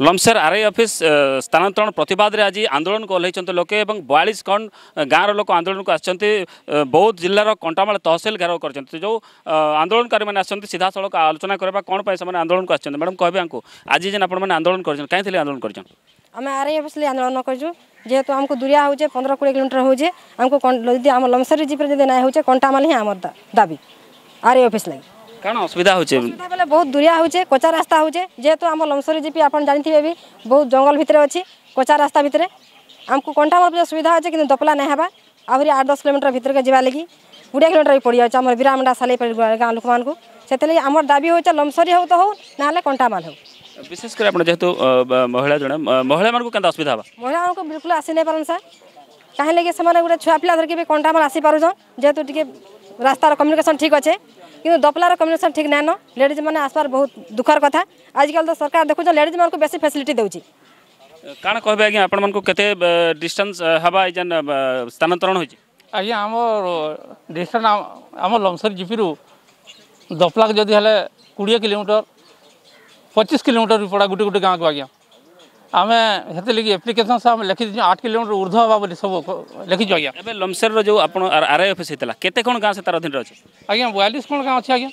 लमसर RI office स्थानांतरण प्रतिवाद में आज आंदोलन को ओह्ल लोके बयालीस खंड गाँव रोक आंदोलन को आौद जिलार कंटामाड़ तहसिल घेराव कर जो आंदोलनकारी मैंने आज सीधा सड़क आलोचना करवा कौन पर आंदोलन को मैडम आडम कह आज जेन आप आंदोलन कर आंदोलन कर आम आर आई अफिस आंदोलन करूँ जेहतु आमको दूरी हो पंद्रह कोड़े किलोमीटर हो लमसर आमको लमसेर जीप ना हो कंटामाल ही आम दाबी आर आई अफिस लगी बहुत दुरिया हूँ कचा रास्ता हूँ जेहतु आम लमसरी जीपी आप जानते भी बहुत जंगल भितर अछि कचा रास्ता भितर हमकु कोंटा मोर सुविधा अछि कि दपला नै हेबा आहुरी 8 10 किलोमीटर भितर के जेबा लगी गुडिया किलोमीटर भी पड़ जाए बीरा बिरामडा साले पर गांव लोकमान को सेतले हमर दाबी होचे लमसरी हो तो हूँ ना कोंटा माल हो विशेष महिला जणा महिला असुविधा महिला को बिल्कुल आसी नै परन सर कहीं के समान गुडा छुआ पिला धर के कोंटा माल आसी परु जों जेतु टिके कम्युनिकेशन ठीक अच्छे कि दपलार कम्युनिकेसन ठीक ना न लेडीज मैंने आसपार बहुत दुखर कथ आजिकल तो सरकार देखु लेडीज मैं बेस फैसिलिट दे कौन कहे आज आपत डिस्टान्स हाँ ये स्थानातरण लमसर जीपी रु दपलाक जदि कोड़े किलोमीटर पचिश किलोमीटर भी पड़ा गोटे गोटे गाँव को आज्ञा ଆମେ ସେଥିଲାଗି ଆପ୍ଲିକେସନ୍ ସାର୍ ଆମେ ଲେଖିଦେଇଛୁ ଆଠ କିଲୋମିଟର ଉର୍ଦ୍ଧ ହେବା ବୋଲି ସବୁ ଲେଖିଛୁ ଆଜ୍ଞା ଏବେ ଲମ୍ସେରର ଯେଉଁ ଆପଣ ଆର୍ ଆଇ ଅଫିସ୍ ହେଇଥିଲା କେତେ କ'ଣ ଗାଁ ସେ ତାର ଅଧୀନରେ ଅଛି ଆଜ୍ଞା ବୟାଳିଶ କ'ଣ ଗାଁ ଅଛି ଆଜ୍ଞା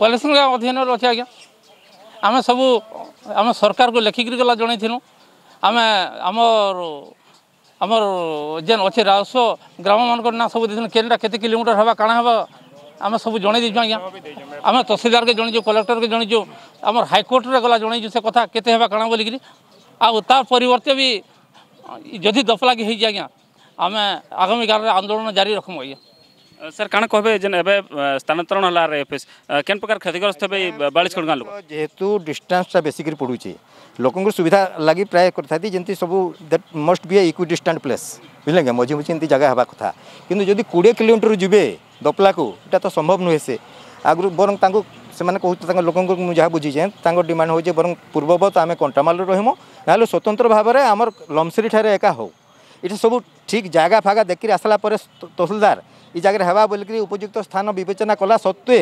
ବୟାଳିଶ କ'ଣ ଗାଁ ଅଧୀନରେ ଅଛି ଆଜ୍ଞା ଆମେ ସବୁ ଆମେ ସରକାରକୁ ଲେଖିକିରି ଗଲା ଜଣେଇଥିଲୁ ଆମେ ଆମର ଆମର ଯେନ୍ ଅଛେ ରାଜସ୍ୱ ଗ୍ରାମମାନଙ୍କର ନାଁ ସବୁ ଦେଇଥିଲୁ କେନ୍ଟା କେତେ କିଲୋମିଟର ହେବା କାଣା ହେବା ଆମେ ସବୁ ଜଣେଇ ଦେଇଛୁ ଆଜ୍ଞା ଆମେ ତହସିଲଦାରକେ ଜଣେଇଛୁ କଲେକ୍ଟରକେ ଜଣେଇଛୁ ଆମର ହାଇକୋର୍ଟରେ ଗଲା ଜଣେଇଛୁ ସେ କଥା କେତେ ହେବା କାଣା ବୋଲିକିରି ଆଉ ତା ପରିବର୍ତ୍ତେ ବି ଯଦି ଦଫ ଲାଗି ହେଇଛି ଆଜ୍ଞା ଆମେ ଆଗାମୀ କାଳରେ ଆନ୍ଦୋଳନ ଜାରି ରଖମୁ ଆଜ୍ଞା ସାର୍ କାଣା କହିବେ ଯେନ୍ ଏବେ ସ୍ଥାନାନ୍ତରଣ ହେଲା ଆର୍ ଏଫ୍ଏସ୍ କେନ୍ ପ୍ରକାର କ୍ଷତିଗ୍ରସ୍ତ ହେବେ ବାଳିଶଗଡ଼ ଗାଁ ଲୋକ ଯେହେତୁ ଡିଷ୍ଟାନ୍ସଟା ବେଶିକରି ପଡ଼ୁଛି ଲୋକଙ୍କୁ ସୁବିଧା ଲାଗି ପ୍ରାୟ କରିଥାନ୍ତି ଯେମିତି ସବୁ that must be a equidistant place ବୁଝିଲେ କି ମଝି ମଝି ଏମିତି ଜାଗା ହେବା କଥା କିନ୍ତୁ ଯଦି କୋଡ଼ିଏ କିଲୋମିଟର ଯିବେ ଦପଲାକୁ ଏଇଟା ତ ସମ୍ଭବ ନୁହେଁ ସେ ଆଗରୁ ବରଂ ତାଙ୍କୁ ସେମାନେ କହୁଥିଲେ ତାଙ୍କ ଲୋକଙ୍କୁ ମୁଁ ଯାହା ବୁଝିଛେ ତାଙ୍କ ଡିମାଣ୍ଡ ହେଉଛି ବରଂ ପୂର୍ବବତ ଆମେ କଣ୍ଟାମାଲରେ ରହିମୁ ତାହେଲେ ସ୍ୱତନ୍ତ୍ର ଭାବରେ ଆମର ଲମ୍ସିରିଠାରେ ଏକା ହେଉ ଏଠି ସବୁ ଠିକ୍ ଜାଗା ଫାଗା ଦେଖିକି ଆସିଲା ପରେ ତହସିଲଦାର ଏ ଜାଗାରେ ହେବା ବୋଲିକିରି ଉପଯୁକ୍ତ ସ୍ଥାନ ବିବେଚନା କଲା ସତ୍ତ୍ୱେ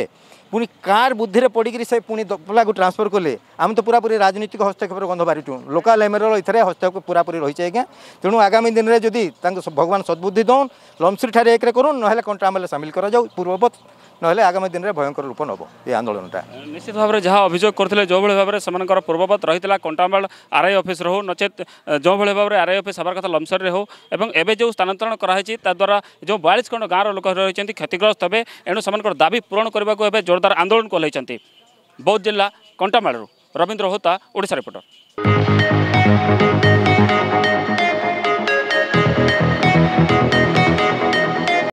ପୁଣି କାର୍ ବୁଦ୍ଧିରେ ପଡ଼ିକିରି ସେ ପୁଣି ଦପଲାକୁ ଟ୍ରାନ୍ସଫର୍ କଲେ ଆମେ ତ ପୁରାପୁରି ରାଜନୈତିକ ହସ୍ତକ୍ଷେପର ଗନ୍ଧ ବାହାରିଛୁ ଲୋକାଲ୍ ଏମ୍ଏଲ୍ଏର ଏଥିରେ ହସ୍ତକ୍ଷେପ ପୁରାପୁରି ରହିଛି ଆଜ୍ଞା ତେଣୁ ଆଗାମୀ ଦିନରେ ଯଦି ତାଙ୍କୁ ଭଗବାନ ସଦ୍ବୁଦ୍ଧି ଦେଉନ୍ ଲମ୍ସିରିଠାରେ ଏକରେ କରୁନ୍ ନହେଲେ କଣ୍ଟ୍ରାମେଲ୍ରେ ସାମିଲ କରାଯାଉ ପୂର୍ବବତ୍ নহলে আগামী দিনে ভয়ঙ্কর রূপ নেব এই আন্দোলনটা নিশ্চিত ভাবে যা অভিযোগ করলে যেভাবে ভাবে সে পূর্ববত রয়েছে কণ্টামাল আরআই অফিস রো নচেত যেভাবে ভাবে আরআই অফিস হবার কথা লমসরে হো এবং এবে যে স্থানান্তরণ করা হয়েছে তাদ্বারা যে বয়াল্লিশ খণ্ড গাঁর লোক রয়েছেন ক্ষতিগ্রস্ত হবে এণু সে দাবি পূরণ করা এবে জোরদার আন্দোলন কলেছেন বৌদ্ধ জেলা কণ্টামাড়ু রবীন্দ্র হোতা ওড়শা রিপোর্টর